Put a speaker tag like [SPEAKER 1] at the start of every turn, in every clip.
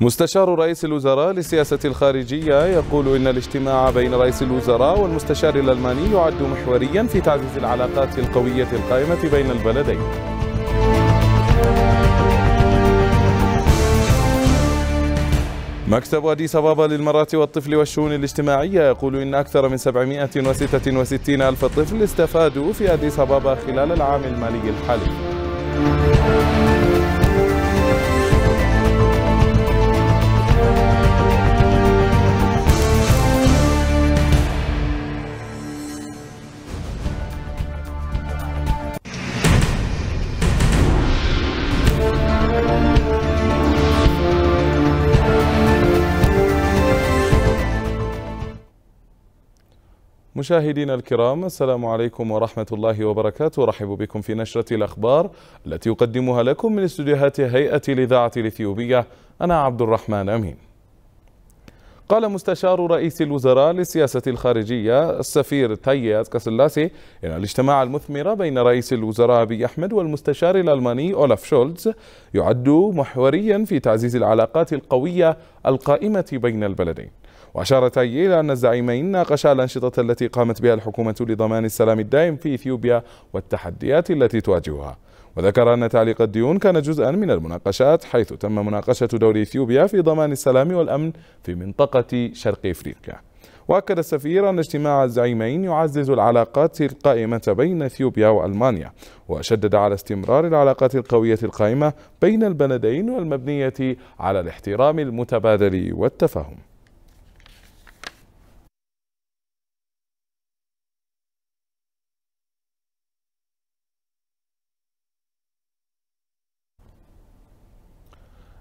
[SPEAKER 1] مستشار رئيس الوزراء للسياسة الخارجية يقول إن الاجتماع بين رئيس الوزراء والمستشار الألماني يعد محوريا في تعزيز العلاقات القوية القائمة بين البلدين مكتب أديس أبابا للمرأة والطفل والشؤون الاجتماعية يقول إن أكثر من 766 ألف طفل استفادوا في أديس أبابا خلال العام المالي الحالي مشاهدينا الكرام السلام عليكم ورحمة الله وبركاته رحب بكم في نشرة الأخبار التي يقدمها لكم من استديوهات هيئة الإذاعة الإثيوبية أنا عبد الرحمن أمين قال مستشار رئيس الوزراء للسياسة الخارجية السفير تاياز كاسلاسي إن الاجتماع المثمر بين رئيس الوزراء أبي أحمد والمستشار الألماني أولاف شولتز يعد محوريا في تعزيز العلاقات القوية القائمة بين البلدين وأشارتا إلى أن الزعيمين ناقشا الأنشطة التي قامت بها الحكومة لضمان السلام الدائم في إثيوبيا والتحديات التي تواجهها وذكر أن تعليق الديون كان جزءا من المناقشات حيث تم مناقشة دور إثيوبيا في ضمان السلام والأمن في منطقة شرق إفريقيا وأكد السفير أن اجتماع الزعيمين يعزز العلاقات القائمة بين إثيوبيا وألمانيا وشدد على استمرار العلاقات القوية القائمة بين البلدين والمبنية على الاحترام المتبادل والتفاهم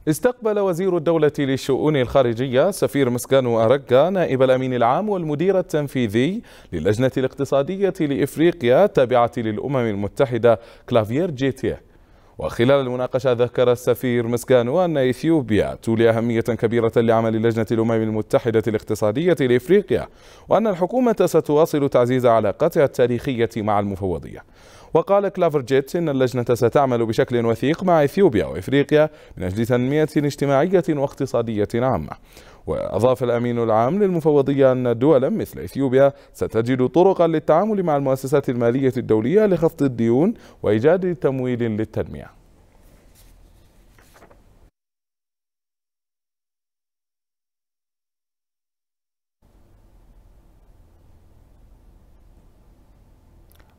[SPEAKER 1] استقبل وزير الدولة للشؤون الخارجية سفير مسكانو أرقا نائب الأمين العام والمدير التنفيذي للجنة الاقتصادية لإفريقيا التابعة للأمم المتحدة كلافير جيتيه وخلال المناقشة ذكر السفير مسكانو أن إثيوبيا تولي أهمية كبيرة لعمل لجنة الأمم المتحدة الاقتصادية لإفريقيا وأن الحكومة ستواصل تعزيز علاقتها التاريخية مع المفوضية وقال كلافرجيتس إن اللجنة ستعمل بشكل وثيق مع إثيوبيا وإفريقيا من أجل تنمية اجتماعية واقتصادية عامة وأضاف الأمين العام للمفوضية أن دولا مثل إثيوبيا ستجد طرقا للتعامل مع المؤسسات المالية الدولية لخفض الديون وإيجاد تمويل للتنمية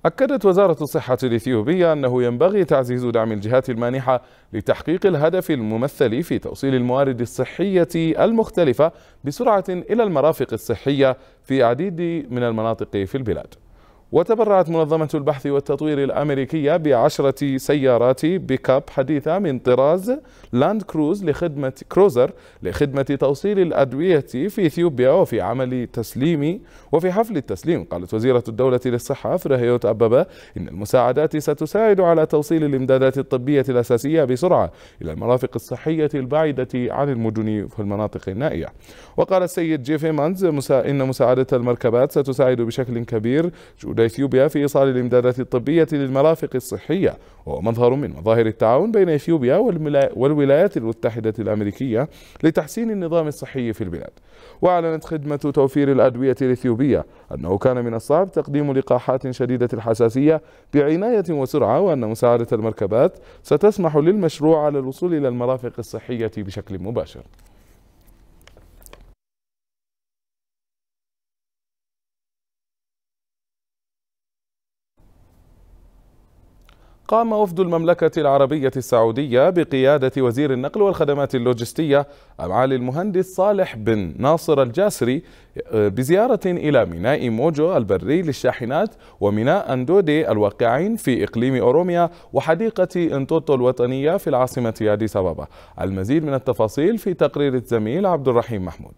[SPEAKER 1] أكدت وزارة الصحة الإثيوبية أنه ينبغي تعزيز دعم الجهات المانحة لتحقيق الهدف الممثل في توصيل الموارد الصحية المختلفة بسرعة إلى المرافق الصحية في عديد من المناطق في البلاد وتبرعت منظمة البحث والتطوير الأمريكية بعشرة سيارات بيكاب حديثة من طراز لاند كروز لخدمة كروزر لخدمة توصيل الأدوية في إثيوبيا وفي عمل تسليم وفي حفل التسليم قالت وزيرة الدولة للصحة فرهيوت أبابا إن المساعدات ستساعد على توصيل الإمدادات الطبية الأساسية بسرعة إلى المرافق الصحية البعيدة عن المدن في المناطق النائية وقال السيد جيف إيمانز إن مساعدة المركبات ستساعد بشكل كبير جهود إثيوبيا في إيصال الإمدادات الطبية للمرافق الصحية وهو مظهر من مظاهر التعاون بين إثيوبيا والولايات المتحدة الأمريكية لتحسين النظام الصحي في البلاد وأعلنت خدمة توفير الأدوية الإثيوبية أنه كان من الصعب تقديم لقاحات شديدة الحساسية بعناية وسرعة وأن مساعدة المركبات ستسمح للمشروع على الوصول إلى المرافق الصحية بشكل مباشر قام وفد المملكة العربية السعودية بقيادة وزير النقل والخدمات اللوجستية معالي المهندس صالح بن ناصر الجاسري آه، بزيارة إلى ميناء موجو البري للشاحنات وميناء أندودي الواقعين في إقليم أوروميا وحديقة انطوطو الوطنية في العاصمة أديس أبابا المزيد من التفاصيل في تقرير الزميل عبد الرحيم محمود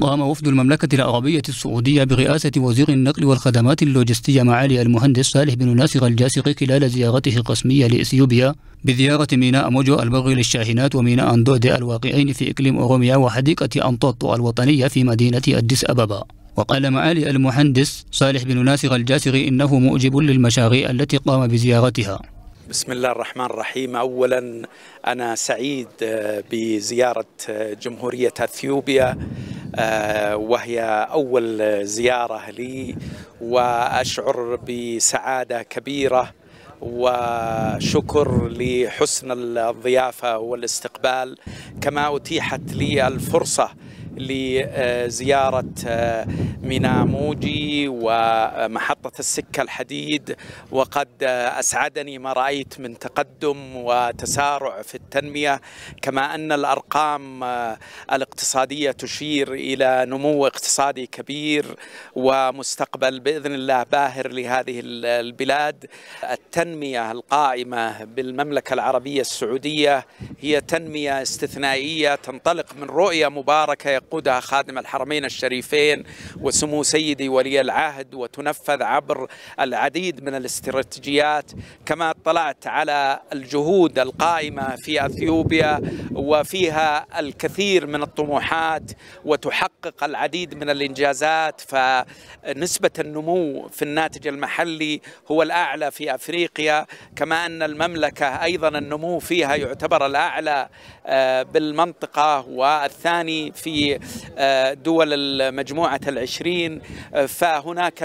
[SPEAKER 2] قام وفد المملكة العربية السعودية برئاسة وزير النقل والخدمات اللوجستية معالي المهندس صالح بن ناصر الجاسقي خلال زيارته الرسمية لإثيوبيا بزيارة ميناء موجو البغي للشاحنات وميناء اندودي الواقعين في إقليم أوروميا وحديقة أنطوطو الوطنية في مدينة أديس أبابا وقال معالي المهندس صالح بن ناصر الجاسقي إنه مؤجب للمشاريع التي قام بزيارتها
[SPEAKER 3] بسم الله الرحمن الرحيم أولا أنا سعيد آه، بزيارة آه، جمهورية أثيوبيا آه، وهي أول زيارة لي وأشعر بسعادة كبيرة وشكر لحسن الضيافة والاستقبال كما أتيحت لي الفرصة لزيارة آه، ميناموجي ومحطة السكة الحديد وقد آه، أسعدني ما رأيت من تقدم وتسارع في التنمية كما أن الأرقام آه، الاقتصادية تشير إلى نمو اقتصادي كبير ومستقبل بإذن الله باهر لهذه البلاد التنمية القائمة بالمملكة العربية السعودية هي تنمية استثنائية تنطلق من رؤية مباركة يقودها خادم الحرمين الشريفين وسمو سيدي ولي العهد وتنفذ عبر العديد من الاستراتيجيات كما اطلعت على الجهود القائمة في أثيوبيا وفيها الكثير من الطموحات وتحقق العديد من الإنجازات فنسبة النمو في الناتج المحلي هو الأعلى في أفريقيا كما أن المملكة أيضا النمو فيها يعتبر الأعلى آه، بالمنطقة والثاني في آه، دول مجموعة العشرين آه، فهناك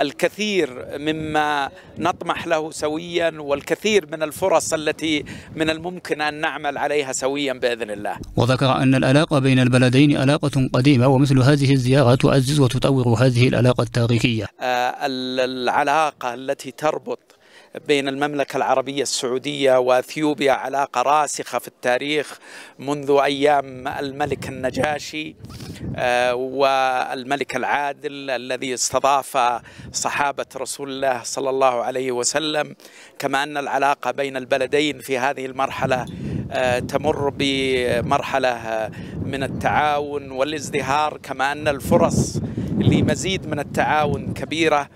[SPEAKER 3] الكثير مما نطمح له سويا والكثير من الفرص التي من الممكن أن نعمل عليها سويا بإذن الله
[SPEAKER 2] وذكر أن العلاقة بين البلدين علاقة قديمة ومثل هذه الزيارة تعزز وتطور هذه العلاقة التاريخية
[SPEAKER 3] العلاقة التي تربط بين المملكة العربية السعودية وأثيوبيا علاقة راسخة في التاريخ منذ أيام الملك النجاشي آه، والملك العادل الذي استضاف صحابة رسول الله صلى الله عليه وسلم كما أن العلاقة بين البلدين في هذه المرحلة آه، تمر بمرحلة من التعاون والازدهار كما أن الفرص لمزيد من التعاون كبيرة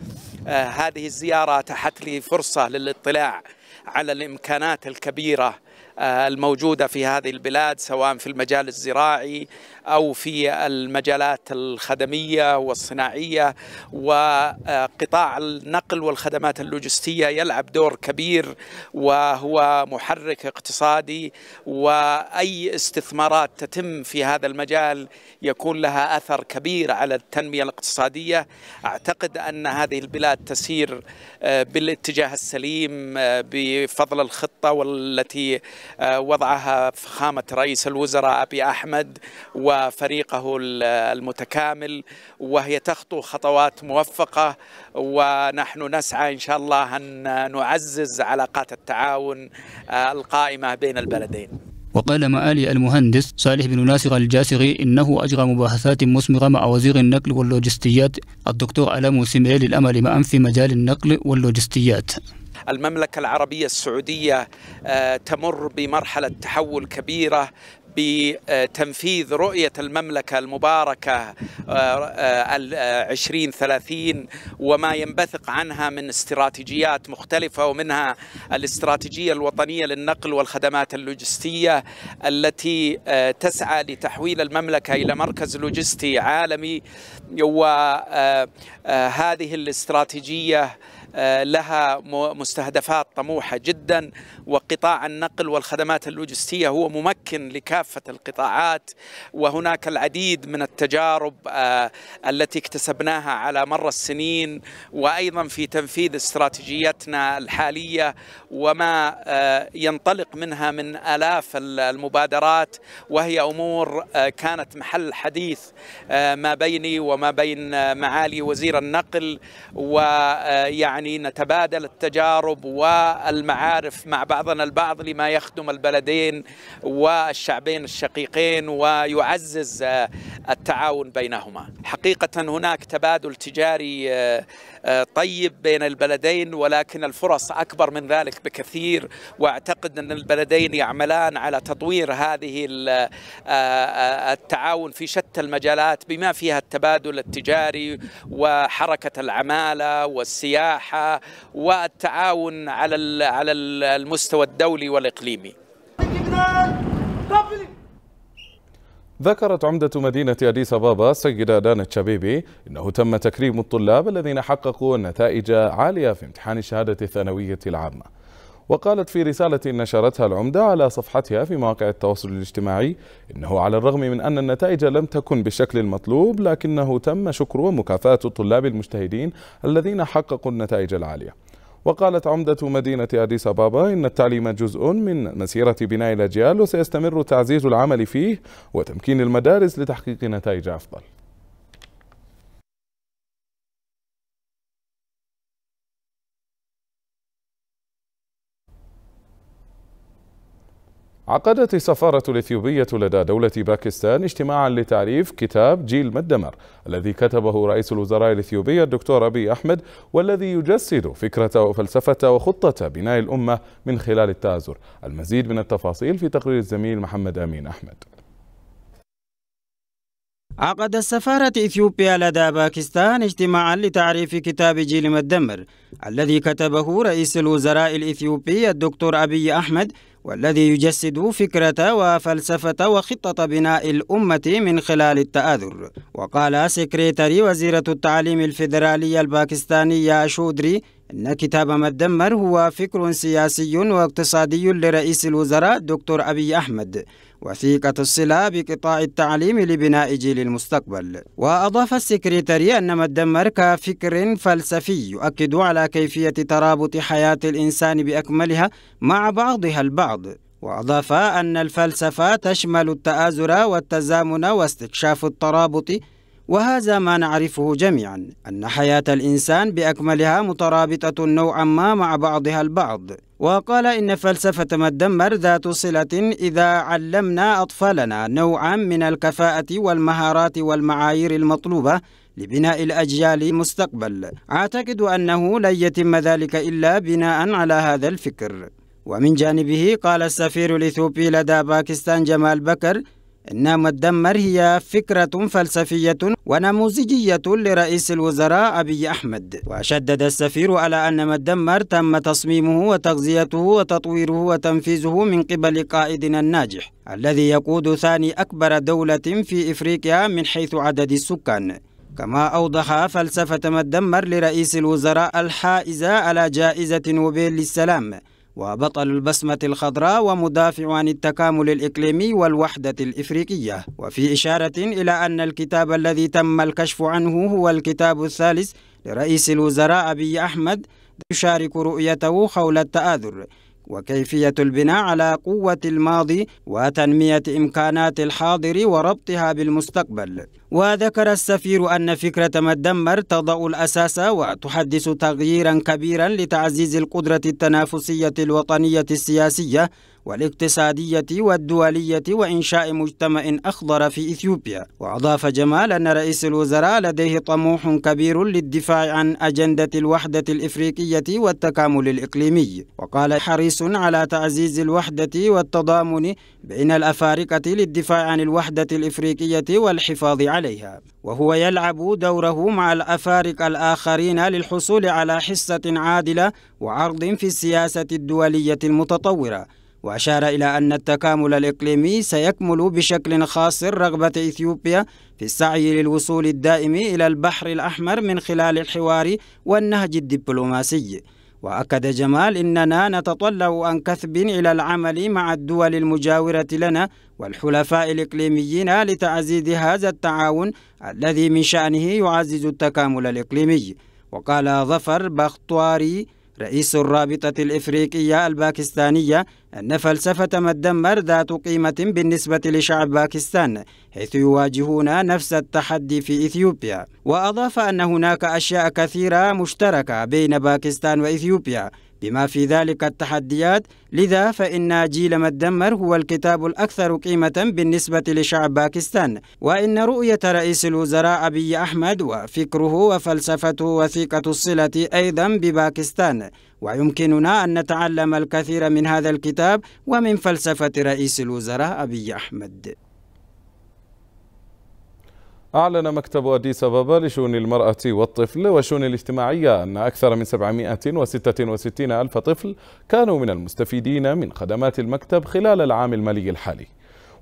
[SPEAKER 3] آه، هذه الزيارة تحت لي فرصة للاطلاع على الإمكانات الكبيرة آه، الموجودة في هذه البلاد سواء في المجال الزراعي أو في المجالات الخدمية والصناعية وقطاع النقل والخدمات اللوجستية يلعب دور كبير وهو محرك اقتصادي وأي استثمارات تتم في هذا المجال يكون لها أثر كبير على التنمية الاقتصادية أعتقد أن هذه البلاد تسير آه، بالاتجاه السليم آه، بفضل الخطة والتي آه، وضعها فخامة رئيس الوزراء أبي أحمد و وفريقه المتكامل وهي تخطو خطوات موفقة ونحن نسعى إن شاء الله أن نعزز علاقات التعاون آه، القائمة بين البلدين
[SPEAKER 2] وقال مآلي المهندس صالح بن ناصر الجاسري إنه أجرى مباحثات مثمرة مع وزير النقل واللوجستيات الدكتور ألام سمعي للأمل ما في مجال النقل واللوجستيات
[SPEAKER 3] المملكة العربية السعودية آه، تمر بمرحلة تحول كبيرة بتنفيذ رؤية المملكة المباركة 2030 آه، آه، آه، وما ينبثق عنها من استراتيجيات مختلفة ومنها الاستراتيجية الوطنية للنقل والخدمات اللوجستية التي تسعى لتحويل المملكة إلى مركز لوجستي عالمي وهذه آه، آه، الاستراتيجيه آه، لها مستهدفات طموحة جدا وقطاع النقل والخدمات اللوجستية هو ممكن لكافة القطاعات وهناك العديد من التجارب التي اكتسبناها على مر السنين وأيضا في تنفيذ استراتيجيتنا الحالية وما ينطلق منها من آلاف المبادرات وهي أمور كانت محل حديث ما بيني وما وما بين معالي وزير النقل ويعني آه، نتبادل التجارب والمعارف مع بعضنا البعض لما يخدم البلدين والشعبين الشقيقين ويعزز آه، التعاون بينهما حقيقة هناك تبادل تجاري آه، طيب بين البلدين ولكن الفرص أكبر من ذلك بكثير وأعتقد أن البلدين يعملان على تطوير هذه التعاون في شتى المجالات بما فيها التبادل التبادل التجاري وحركه العماله والسياحه والتعاون على على المستوى الدولي والاقليمي.
[SPEAKER 1] ذكرت عمدة مدينة أديس أبابا السيدة دانا الشبيبي أنه تم تكريم الطلاب الذين حققوا نتائج عالية في امتحان الشهادة الثانوية العامة وقالت في رسالة نشرتها العمدة على صفحتها في مواقع التواصل الاجتماعي إنه على الرغم من أن النتائج لم تكن بالشكل المطلوب لكنه تم شكر ومكافأة الطلاب المجتهدين الذين حققوا النتائج العالية وقالت عمدة مدينة أديس أبابا إن التعليم جزء من مسيرة بناء الأجيال وسيستمر تعزيز العمل فيه وتمكين المدارس لتحقيق نتائج أفضل عقدت السفارة الإثيوبية لدى دولة باكستان اجتماعا لتعريف كتاب جيل مدمر الذي كتبه رئيس الوزراء الإثيوبي الدكتور أبي أحمد والذي يجسد فكرة وفلسفة وخطة بناء الأمة من خلال التآزر المزيد من التفاصيل في تقرير الزميل محمد أمين أحمد
[SPEAKER 2] عقد السفارة إثيوبيا لدى باكستان اجتماعا لتعريف كتاب جيل مدمر الذي كتبه رئيس الوزراء الإثيوبي الدكتور أبي أحمد والذي يجسد فكرة وفلسفة وخطة بناء الأمة من خلال التآذر وقال سكرتاري وزيرة التعليم الفيدرالية الباكستانية شودري أن كتاب مدمر هو فكر سياسي واقتصادي لرئيس الوزراء دكتور أبي أحمد وثيقة الصلة بقطاع التعليم لبناء جيل المستقبل وأضاف السكرتاري أن مدمر كفكر فلسفي يؤكد على كيفية ترابط حياة الإنسان بأكملها مع بعضها البعض وأضاف أن الفلسفة تشمل التآزر والتزامن واستكشاف الترابط وهذا ما نعرفه جميعا أن حياة الإنسان بأكملها مترابطة نوعا ما مع بعضها البعض وقال إن فلسفة ما ذات صلة إذا علمنا أطفالنا نوعا من الكفاءة والمهارات والمعايير المطلوبة لبناء الأجيال المستقبل أعتقد أنه لن يتم ذلك إلا بناء على هذا الفكر ومن جانبه قال السفير الإثيوبي لدى باكستان جمال بكر إنما الدمر هي فكرة فلسفية ونموذجية لرئيس الوزراء أبي أحمد وشدد السفير على أن ما الدمر تم تصميمه وتغذيته وتطويره وتنفيذه من قبل قائدنا الناجح الذي يقود ثاني أكبر دولة في إفريقيا من حيث عدد السكان كما أوضح فلسفة ما الدمر لرئيس الوزراء الحائزة على جائزة نوبل للسلام وبطل البسمة الخضراء ومدافع عن التكامل الإقليمي والوحدة الإفريقية وفي إشارة إلى أن الكتاب الذي تم الكشف عنه هو الكتاب الثالث لرئيس الوزراء أبي أحمد يشارك رؤيته حول التآذر وكيفية البناء على قوة الماضي وتنمية إمكانات الحاضر وربطها بالمستقبل وذكر السفير أن فكرة ما تدمر تضع الأساس وتحدث تغييرا كبيرا لتعزيز القدرة التنافسية الوطنية السياسية والاقتصادية والدولية وإنشاء مجتمع أخضر في إثيوبيا وأضاف جمال أن رئيس الوزراء لديه طموح كبير للدفاع عن أجندة الوحدة الإفريقية والتكامل الإقليمي وقال حريص على تعزيز الوحدة والتضامن بين الأفارقة للدفاع عن الوحدة الإفريقية والحفاظ عليها عليها وهو يلعب دوره مع الأفارقة الآخرين للحصول على حصة عادلة وعرض في السياسة الدولية المتطورة وأشار إلى أن التكامل الإقليمي سيكمل بشكل خاص رغبة إثيوبيا في السعي للوصول الدائم إلى البحر الأحمر من خلال الحوار والنهج الدبلوماسي وأكد جمال إننا نتطلع عن كثب إلى العمل مع الدول المجاورة لنا والحلفاء الإقليميين لتعزيز هذا التعاون الذي من شأنه يعزز التكامل الإقليمي وقال ظفر بختواري رئيس الرابطة الإفريقية الباكستانية أن فلسفة ما الدمر ذات قيمة بالنسبة لشعب باكستان حيث يواجهون نفس التحدي في إثيوبيا وأضاف أن هناك أشياء كثيرة مشتركة بين باكستان وإثيوبيا بما في ذلك التحديات لذا فإن جيل ما هو الكتاب الأكثر قيمة بالنسبة لشعب باكستان وإن رؤية رئيس الوزراء أبي أحمد وفكره وفلسفته وثيقة الصلة أيضا بباكستان ويمكننا أن نتعلم الكثير من هذا الكتاب ومن فلسفة رئيس الوزراء أبي أحمد
[SPEAKER 1] أعلن مكتب أديس أبابا لشؤون المرأة والطفل والشؤون الاجتماعية أن أكثر من 766 ألف طفل كانوا من المستفيدين من خدمات المكتب خلال العام المالي الحالي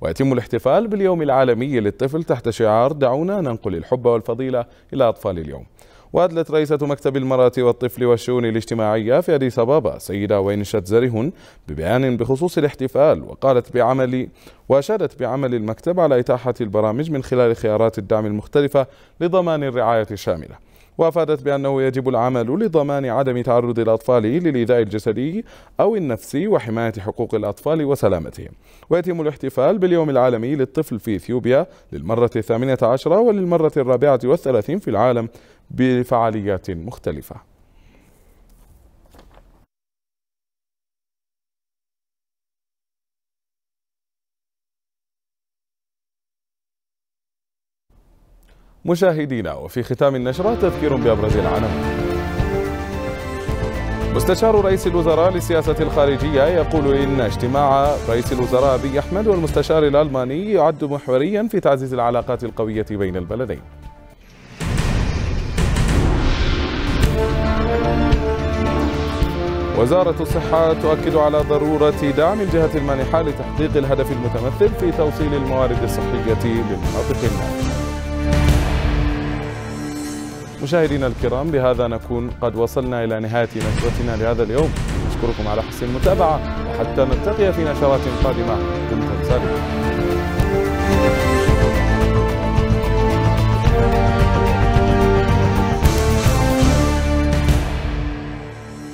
[SPEAKER 1] ويتم الاحتفال باليوم العالمي للطفل تحت شعار دعونا ننقل الحب والفضيلة إلى أطفال اليوم وأدلت رئيسة مكتب المرأة والطفل والشؤون الاجتماعية في أديس أبابا سيدة وينشت زرهن ببيان بخصوص الاحتفال وقالت بعمل وأشادت بعمل المكتب على إتاحة البرامج من خلال خيارات الدعم المختلفة لضمان الرعاية الشاملة وافادت بانه يجب العمل لضمان عدم تعرض الاطفال للايذاء الجسدي او النفسي وحمايه حقوق الاطفال وسلامتهم. ويتم الاحتفال باليوم العالمي للطفل في اثيوبيا للمره الثامنه عشره وللمره الرابعه والثلاثين في العالم بفعاليات مختلفة مشاهدينا وفي ختام النشرة تذكير بأبرز العناوين مستشار رئيس الوزراء للسياسة الخارجية يقول إن اجتماع رئيس الوزراء أبي أحمد والمستشار الألماني يعد محوريا في تعزيز العلاقات القوية بين البلدين وزارة الصحة تؤكد على ضرورة دعم الجهة المانحة لتحقيق الهدف المتمثل في توصيل الموارد الصحية للمناطق المانحة مشاهدينا الكرام بهذا نكون قد وصلنا إلى نهاية نشرتنا لهذا اليوم نشكركم على حسن المتابعة وحتى نلتقي في نشرات قادمة دمتم سالمين